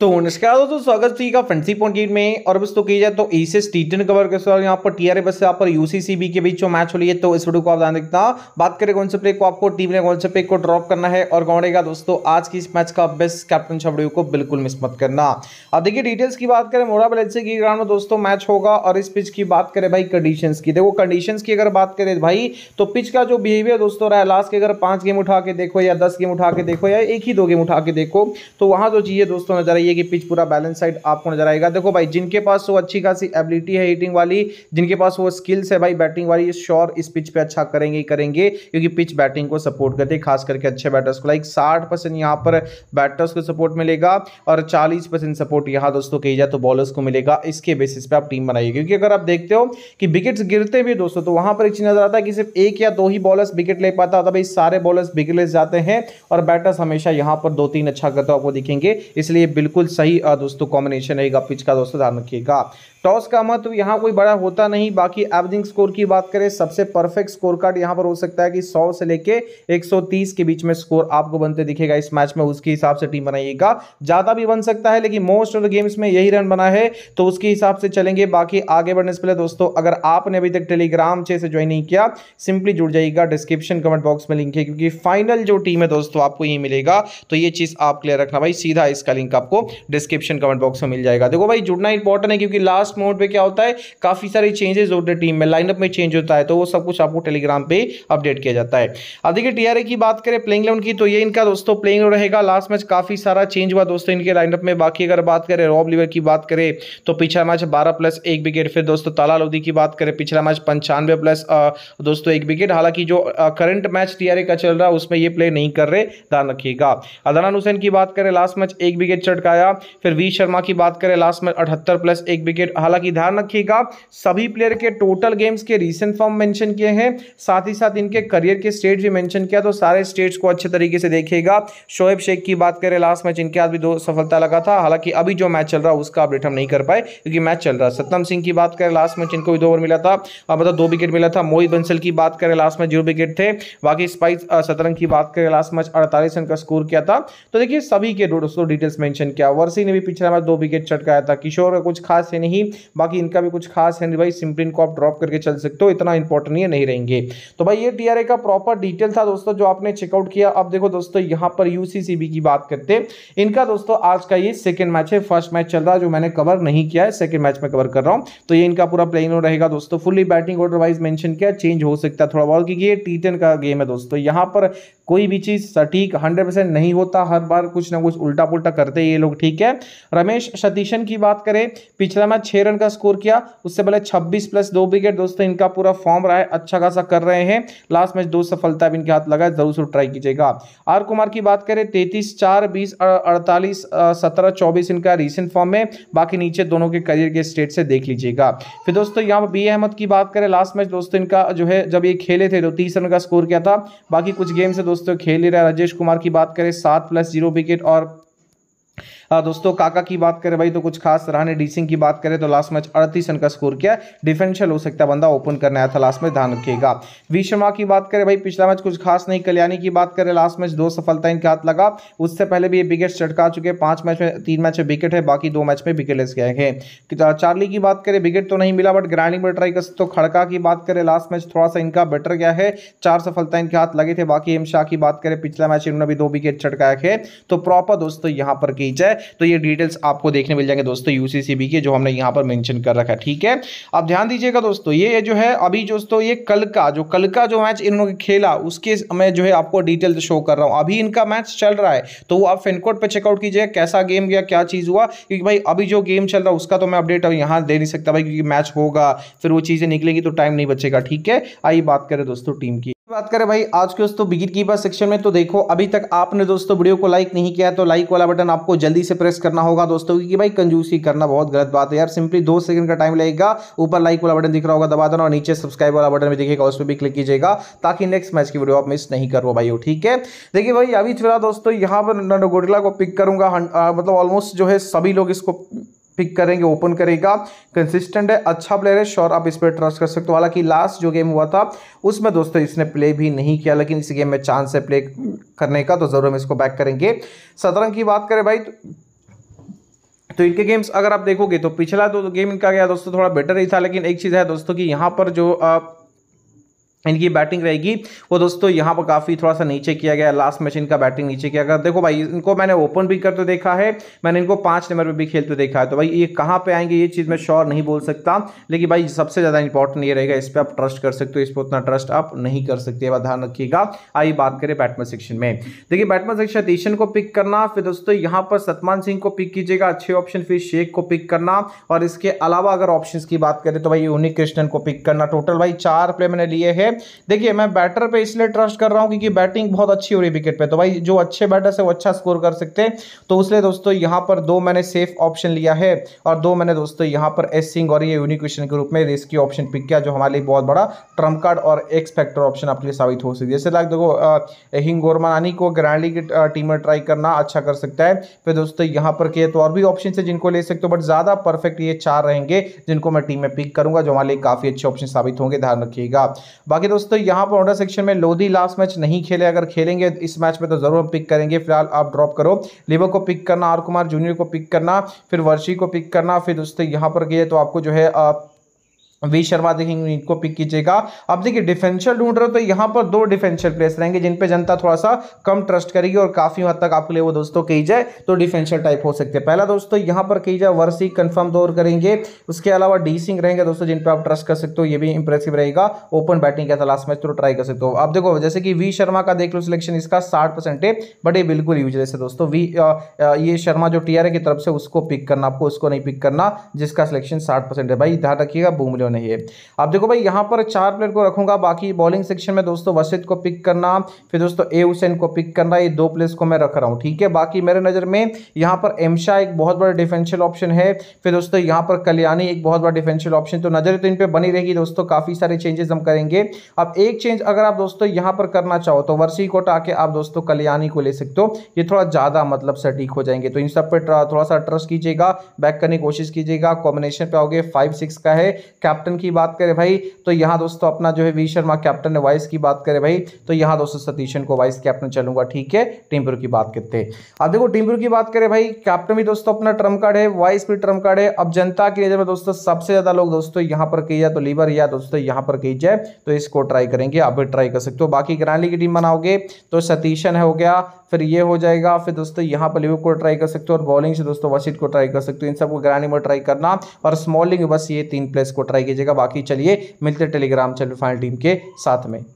तो नमस्कार दोस्तों स्वागत ठीक का फ्रेंडसी पॉइंट गेट में और बस तो किया जाए तो एस टी टेन कवर के साथ यहाँ पर आर एस यहाँ पर यूसीसीबी के बीच जो मैच हो रही है तो इस वीडियो को आप ध्यान देखना बात करें कौन से प्ले को आपको टीम ने कौन से प्ले को ड्रॉप करना है और कौन रहेगा दोस्तों आज की इस मैच का बेस्ट कैप्टन छबड़ियों को बिल्कुल मिस मत करना अब देखिए डिटेल्स की बात करें मोरा बलेंसी की ग्राउंड में दोस्तों मैच होगा और इस पिच की बात करें भाई कंडीशन की देखो कंडीशन की अगर बात करें भाई तो पिच का जो बिहेवियर दोस्तों रहा लास्ट के अगर पांच गेम उठा के देखो या दस गेम उठा के देखो या एक ही दो गेम उठा के देखो तो वहां जो चाहिए दोस्तों नजर आई चाहिए कि पिच पूरा बैलेंस साइड आपको नजर आएगा देखो भाई जिनके पास वो अच्छी खासी एबिलिटी है हिटिंग वाली जिनके पास वो स्किल्स है भाई बैटिंग वाली ये श्योर इस पिच पे अच्छा करेंगे ही करेंगे क्योंकि पिच बैटिंग को सपोर्ट करती है खास करके अच्छे बैटर्स को लाइक साठ परसेंट यहाँ पर बैटर्स को सपोर्ट मिलेगा और चालीस परसेंट सपोर्ट यहाँ दोस्तों कही जाए तो बॉलर्स को मिलेगा इसके बेसिस पर आप टीम बनाइए क्योंकि अगर आप देखते हो कि विकेट्स गिरते भी दोस्तों तो वहां पर एक चीज नजर आता है कि सिर्फ एक या दो ही बॉलर्स विकेट ले पाता था भाई सारे बॉलर्स बिगड़ जाते हैं और बैटर्स हमेशा यहाँ पर दो तीन अच्छा करते हुए आपको दिखेंगे इसलिए बिल्कुल बिल्कुल सही दोस्तों कॉम्बिनेशन रहेगा पिच का दोस्तों ध्यान रखिएगा टॉस का महत्व यहाँ कोई बड़ा होता नहीं बाकी एवरेजिंग स्कोर की बात करें सबसे परफेक्ट स्कोर कार्ड यहाँ पर हो सकता है कि 100 से लेके 130 के बीच में स्कोर आपको बनते दिखेगा इस मैच में उसके हिसाब से टीम बनाइएगा ज़्यादा भी बन सकता है लेकिन मोस्ट ऑफ द गेम्स में यही रन बना है तो उसके हिसाब से चलेंगे बाकी आगे बढ़ने से पहले दोस्तों अगर आपने अभी तक टेलीग्राम से ज्वाइन नहीं किया सिंपली जुड़ जाइएगा डिस्क्रिप्शन कमेंट बॉक्स में लिंक है क्योंकि फाइनल जो टीम है दोस्तों आपको यही मिलेगा तो ये चीज़ आप क्लियर रखना भाई सीधा इसका लिंक आपको डिस्क्रिप्शन कमेंट बॉक्स में मिल जाएगा देखो भाई जुड़ना इंपॉर्टेंट है क्योंकि लास्ट लास्ट मोमेंट पे क्या होता है काफी सारे चेंजेस होते हैं टीम में लाइनअप में चेंज होता है तो वो सब कुछ आपको टेलीग्राम पे अपडेट किया जाता है अब देखिए टीआरए की बात करें प्लेइंग इलेवन की तो ये इनका दोस्तों प्लेइंग रहेगा लास्ट मैच काफी सारा चेंज हुआ दोस्तों इनके लाइनअप में बाकी अगर बात करें रॉब लिवर की बात करें तो पिछला मैच बारह प्लस एक विकेट फिर दोस्तों ताला लोधी की बात करें पिछला मैच पंचानवे प्लस दोस्तों एक विकेट हालांकि जो करंट मैच टीआरए का चल रहा है उसमें ये प्ले नहीं कर रहे ध्यान रखिएगा अदनान हुसैन की बात करें लास्ट मैच एक विकेट चटकाया फिर वी शर्मा की बात करें लास्ट मैच अठहत्तर प्लस एक विकेट हालांकि ध्यान रखिएगा सभी प्लेयर के टोटल गेम्स के रिसेंट फॉर्म मेंशन किए हैं साथ ही साथ इनके करियर के स्टेट भी मेंशन किया तो सारे स्टेट्स को अच्छे तरीके से देखिएगा शोएब शेख की बात करें लास्ट मैच इनके हाथ भी दो सफलता लगा था हालांकि अभी जो मैच चल रहा है उसका अपडेट हम नहीं कर पाए क्योंकि मैच चल रहा है सत्यम सिंह की बात करें लास्ट मैच इनको भी दो ओवर मिला था मतलब दो विकेट मिला था मोहित बंसल की बात करें लास्ट मैच जीरो विकेट थे बाकी स्पाइस सतरंग की बात करें लास्ट मैच अड़तालीस रन का स्कोर किया था तो देखिए सभी के दोस्तों डिटेल्स मेंशन किया वर्सी ने भी पिछला मैच दो विकेट चटकाया था किशोर का कुछ खास है नहीं बाकी इनका भी कुछ खास है नहीं भाई सिंपली इनको आप ड्रॉप करके चल सकते हो इतना इंपॉर्टेंट ये नहीं रहेंगे तो भाई ये टीआरए का प्रॉपर डिटेल था दोस्तों जो आपने चेकआउट किया अब देखो दोस्तों यहाँ पर यूसीसीबी की बात करते हैं इनका दोस्तों आज का ये सेकेंड मैच है फर्स्ट मैच चल रहा है जो मैंने कवर नहीं किया है सेकेंड मैच में कवर कर रहा हूँ तो ये इनका पूरा प्लेइंग रहेगा दोस्तों fully batting order wise mention किया चेंज हो सकता है थोड़ा बहुत क्योंकि ये टी का गेम है दोस्तों यहाँ पर कोई भी चीज़ सटीक हंड्रेड परसेंट नहीं होता हर बार कुछ ना कुछ उल्टा पुल्टा करते ये लोग ठीक है रमेश सतीशन की बात करें पिछला मैच छह रन का स्कोर किया उससे पहले छब्बीस प्लस दो विकेट दोस्तों इनका पूरा फॉर्म रहा है अच्छा खासा कर रहे हैं लास्ट मैच दो सफलता भी इनके हाथ लगा जरूर से ट्राई कीजिएगा आर कुमार की बात करें तैतीस चार बीस अड़तालीस सत्रह चौबीस इनका रिसेंट फॉर्म में बाकी नीचे दोनों के करियर के स्टेट से देख लीजिएगा फिर दोस्तों यहाँ पर बी अहमद की बात करें लास्ट मैच दोस्तों इनका जो है जब ये खेले थे तो तीस रन का स्कोर किया था बाकी कुछ गेम से दोस्तों दोस्तों खेल ही रहा राजेश कुमार की बात करें सात प्लस जीरो विकेट और हाँ, दोस्तों काका की बात करें भाई तो कुछ खास रहा नहीं डी सिंह की बात करें तो लास्ट मैच अड़तीस रन का स्कोर किया डिफेंशियल हो सकता है बंदा ओपन करने आया था लास्ट मैच ध्यान रखिएगा वी शर्मा की बात करें भाई पिछला मैच कुछ खास नहीं कल्याणी की बात करें लास्ट मैच दो सफलता इनके हाथ लगा उससे पहले भी ये विकेट चटका चुके पांच मैच में तीन मैच में विकेट है बाकी दो मैच में विकेटलेस गए हैं चार्ली तो की बात करें विकेट तो नहीं मिला बट ग्राइंडिंग में ट्राई कर सकते तो खड़का की बात करें लास्ट मैच थोड़ा सा इनका बेटर गया है चार सफलता इनके हाथ लगे थे बाकी एम शाह की बात करें पिछला मैच इन्होंने भी दो विकेट चटकाए थे तो प्रॉपर दोस्तों यहाँ पर की पेज है तो ये डिटेल्स आपको देखने मिल जाएंगे दोस्तों यूसीसीबी के जो हमने यहां पर मेंशन कर रखा है ठीक है अब ध्यान दीजिएगा दोस्तों ये जो है अभी दोस्तों ये कल का जो कल का जो मैच इन लोगों खेला उसके मैं जो है आपको डिटेल शो कर रहा हूं अभी इनका मैच चल रहा है तो वो आप फिनकोट पर चेकआउट कीजिए कैसा गेम गया क्या चीज़ हुआ क्योंकि भाई अभी जो गेम चल रहा है उसका तो मैं अपडेट अब यहां दे नहीं सकता भाई क्योंकि मैच होगा फिर वो चीज़ें निकलेंगी तो टाइम नहीं बचेगा ठीक है आइए बात करें दोस्तों टीम की बात करें भाई आज के दोस्तों बिगिन कीपर सेक्शन में तो देखो अभी तक आपने दोस्तों वीडियो को लाइक नहीं किया तो लाइक वाला बटन आपको जल्दी से प्रेस करना होगा दोस्तों क्योंकि भाई कंजूसी करना बहुत गलत बात है यार सिंपली दो सेकंड का टाइम लगेगा ऊपर लाइक वाला बटन दिख रहा होगा दबा देना और नीचे सब्सक्राइब वाला बटन भी दिखेगा उस पर भी क्लिक कीजिएगा ताकि नेक्स्ट मैच की वीडियो आप मिस नहीं करो भाई ठीक है देखिए भाई अभी फिलहाल दोस्तों यहाँ पर गोडिला को पिक करूंगा मतलब ऑलमोस्ट जो है सभी लोग इसको पिक करेंगे ओपन करेगा कंसिस्टेंट है अच्छा प्लेयर है श्योर आप इस पर ट्रस्ट कर सकते हो हालांकि लास्ट जो गेम हुआ था उसमें दोस्तों इसने प्ले भी नहीं किया लेकिन इस गेम में चांस है प्ले करने का तो ज़रूर हम इसको बैक करेंगे सतरंग की बात करें भाई तो तो इनके गेम्स अगर आप देखोगे तो पिछला तो गेम इनका गया दोस्तों थोड़ा बेटर ही था लेकिन एक चीज़ है दोस्तों कि यहाँ पर जो आ, इनकी बैटिंग रहेगी वो दोस्तों यहाँ पर काफ़ी थोड़ा सा नीचे किया गया लास्ट मैच इनका बैटिंग नीचे किया गया देखो भाई इनको मैंने ओपन भी करते देखा है मैंने इनको पाँच नंबर पर भी खेलते देखा है तो भाई ये कहाँ पे आएंगे ये चीज़ मैं श्योर नहीं बोल सकता लेकिन भाई सबसे ज़्यादा इंपॉर्टेंट ये रहेगा इस पर आप ट्रस्ट कर सकते हो इस पर उतना ट्रस्ट आप नहीं कर सकते ध्यान रखिएगा आइए बात करें बैटमैन सेक्शन में देखिए बैटमैन सेक्शन अतीशन को पिक करना फिर दोस्तों यहाँ पर सतमान सिंह को पिक कीजिएगा अच्छे ऑप्शन फिर शेख को पिक करना और इसके अलावा अगर ऑप्शन की बात करें तो भाई यूनिक कृष्णन को पिक करना टोटल भाई चार प्ले मैंने लिए है ओके देखिए मैं बैटर पे इसलिए ट्रस्ट कर रहा हूँ क्योंकि बैटिंग बहुत अच्छी हो रही है विकेट पे तो भाई जो अच्छे बैटर से वो अच्छा स्कोर कर सकते हैं तो इसलिए दोस्तों यहाँ पर दो मैंने सेफ ऑप्शन लिया है और दो मैंने दोस्तों यहाँ पर एस सिंह और ये यूनिक्वेशन के रूप में रिस्की ऑप्शन पिक किया जो हमारे लिए बहुत बड़ा ट्रम्प कार्ड और एक्स फैक्टर ऑप्शन आपके लिए साबित हो सकती है जैसे लाइक देखो हिंग गोरमानी को ग्रैंडली की टीम में ट्राई करना अच्छा कर सकता है फिर दोस्तों यहाँ पर किए तो और भी ऑप्शन है जिनको ले सकते हो बट ज़्यादा परफेक्ट ये चार रहेंगे जिनको मैं टीम में पिक करूंगा जो हमारे लिए काफ़ी अच्छे ऑप्शन साबित होंगे ध्यान रखिएगा बाकी दोस्तों यहाँ पर ऑर्डर सेक्शन में लोधी लास्ट मैच नहीं खेले अगर खेलेंगे इस मैच में तो जरूर हम पिक करेंगे फिलहाल आप ड्रॉप करो लिवर को पिक करना आर कुमार जूनियर को पिक करना फिर वर्षी को पिक करना फिर दोस्तों यहाँ पर गए तो आपको जो है वी शर्मा देखेंगे इनको पिक कीजिएगा अब देखिए डिफेंशियल ढूंढ रहे हो तो यहाँ पर दो डिफेंशियल प्लेस रहेंगे जिन पे जनता थोड़ा सा कम ट्रस्ट करेगी और काफी हद तक आपके लिए वो दोस्तों कही जाए तो डिफेंशियल टाइप हो सकते हैं पहला दोस्तों यहाँ पर कही जाए वर्सी कन्फर्म दौर करेंगे उसके अलावा डी सिंह रहेंगे दोस्तों जिन पर आप ट्रस्ट कर सकते हो ये भी इंप्रेसिव रहेगा ओपन बैटिंग का था लास्ट मैच तो ट्राई कर सकते हो अब देखो जैसे कि वी शर्मा का देख लो सिलेक्शन इसका साठ परसेंट है बट ये बिल्कुल यूज है दोस्तों वी ये शर्मा जो टी की तरफ से उसको पिक करना आपको उसको नहीं पिक करना जिसका सिलेक्शन साठ है भाई ध्यान रखिएगा बूमलियन नहीं है अब देखो भाई यहाँ पर चार प्लेयर को रखूंगा बाकी बॉलिंग सेक्शन में दोस्तों वसित को पिक करना फिर दोस्तों ए हुसैन को पिक करना ये दो प्लेयर्स को मैं रख रहा हूँ ठीक है बाकी मेरे नज़र में यहाँ पर एमशा एक बहुत बड़ा डिफेंशियल ऑप्शन है फिर दोस्तों यहाँ पर कल्याणी एक बहुत बड़ा डिफेंशियल ऑप्शन तो नज़र तो इन पर बनी रहेगी दोस्तों काफ़ी सारे चेंजेस हम करेंगे अब एक चेंज अगर आप दोस्तों यहाँ पर करना चाहो तो वर्षी को हटा के आप दोस्तों कल्याणी को ले सकते हो ये थोड़ा ज़्यादा मतलब सटीक हो जाएंगे तो इन सब पर थोड़ा सा ट्रस्ट कीजिएगा बैक करने की कोशिश कीजिएगा कॉम्बिनेशन पे आओगे फाइव सिक्स का है कैप्टन कैप्टन की बात करें भाई तो यहाँ दोस्तों अपना जो है वी शर्मा कैप्टन है वाइस की बात करें भाई तो यहाँ दोस्तों सतीशन को वाइस कैप्टन चलूंगा ठीक है टीमपुर की बात करते हैं अब देखो टीमपुर की बात करें भाई कैप्टन भी दोस्तों अपना ट्रम कार्ड है वाइस भी ट्रम कार्ड है अब जनता की नजर में दोस्तों सबसे ज्यादा लोग दोस्तों यहाँ पर की जाए तो लीवर या दोस्तों यहाँ पर की जाए तो इसको ट्राई करेंगे आप भी ट्राई कर सकते हो बाकी ग्रांडी की टीम बनाओगे तो सतीशन है हो गया फिर ये हो जाएगा फिर दोस्तों यहाँ पर लिविक को ट्राई कर सकते हो और बॉलिंग से दोस्तों वसीद को ट्राई कर सकते हो इन सबको ग्रानी में ट्राई करना और स्मॉलिंग बस ये तीन प्लेस को ट्राई कीजिएगा बाकी चलिए मिलते टेलीग्राम चैनल फाइनल टीम के साथ में